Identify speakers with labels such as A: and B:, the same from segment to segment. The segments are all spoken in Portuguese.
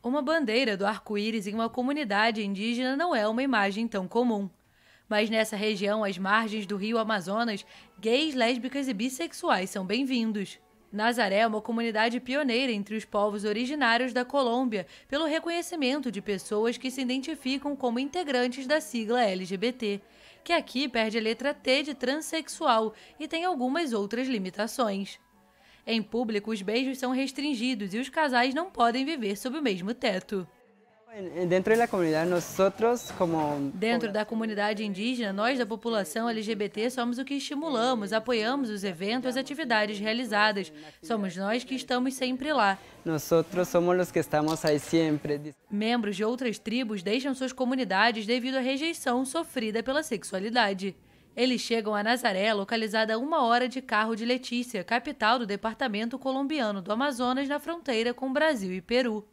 A: Uma bandeira do arco-íris em uma comunidade indígena não é uma imagem tão comum. Mas nessa região, às margens do rio Amazonas, gays, lésbicas e bissexuais são bem-vindos. Nazaré é uma comunidade pioneira entre os povos originários da Colômbia pelo reconhecimento de pessoas que se identificam como integrantes da sigla LGBT, que aqui perde a letra T de transexual e tem algumas outras limitações. Em público, os beijos são restringidos e os casais não podem viver sob o mesmo teto. Dentro da comunidade, nós como Dentro da comunidade indígena, nós da população LGBT somos o que estimulamos, apoiamos os eventos, as atividades realizadas. Somos nós que estamos sempre lá. Nós somos os que estamos aí sempre. Membros de outras tribos deixam suas comunidades devido à rejeição sofrida pela sexualidade. Eles chegam a Nazaré, localizada a uma hora de carro de Letícia, capital do departamento colombiano do Amazonas, na fronteira com Brasil e Peru.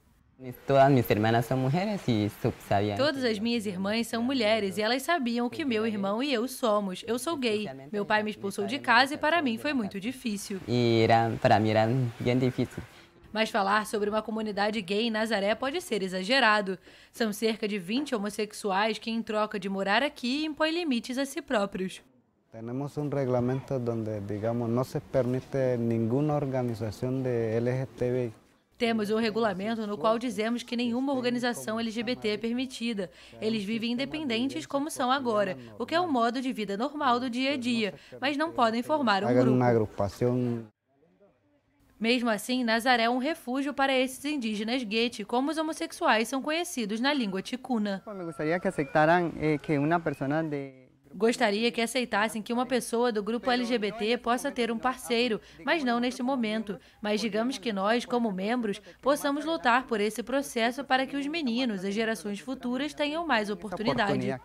A: Todas minhas irmãs são mulheres e sabiam. Todas as minhas irmãs são mulheres e elas sabiam que meu irmão e eu somos. Eu sou gay. Meu pai me expulsou de casa e para mim foi muito difícil. E era, para mim era bem difícil. Mas falar sobre uma comunidade gay em Nazaré pode ser exagerado. São cerca de 20 homossexuais que, em troca de morar aqui, impõem limites a si próprios. Temos um regulamento onde, digamos, não se permite nenhuma organização de LGTBI. Temos um regulamento no qual dizemos que nenhuma organização LGBT é permitida. Eles vivem independentes como são agora, o que é um modo de vida normal do dia a dia, mas não podem formar um grupo. Mesmo assim, Nazaré é um refúgio para esses indígenas guete, como os homossexuais são conhecidos na língua ticuna. Gostaria que aceitaram eh, que uma pessoa de Gostaria que aceitassem que uma pessoa do grupo LGBT possa ter um parceiro, mas não neste momento. Mas digamos que nós, como membros, possamos lutar por esse processo para que os meninos, as gerações futuras, tenham mais oportunidade.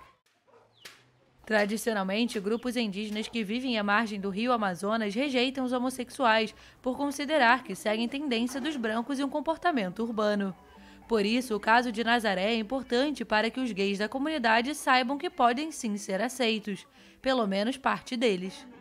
A: Tradicionalmente, grupos indígenas que vivem à margem do rio Amazonas rejeitam os homossexuais por considerar que seguem tendência dos brancos e um comportamento urbano. Por isso, o caso de Nazaré é importante para que os gays da comunidade saibam que podem sim ser aceitos, pelo menos parte deles.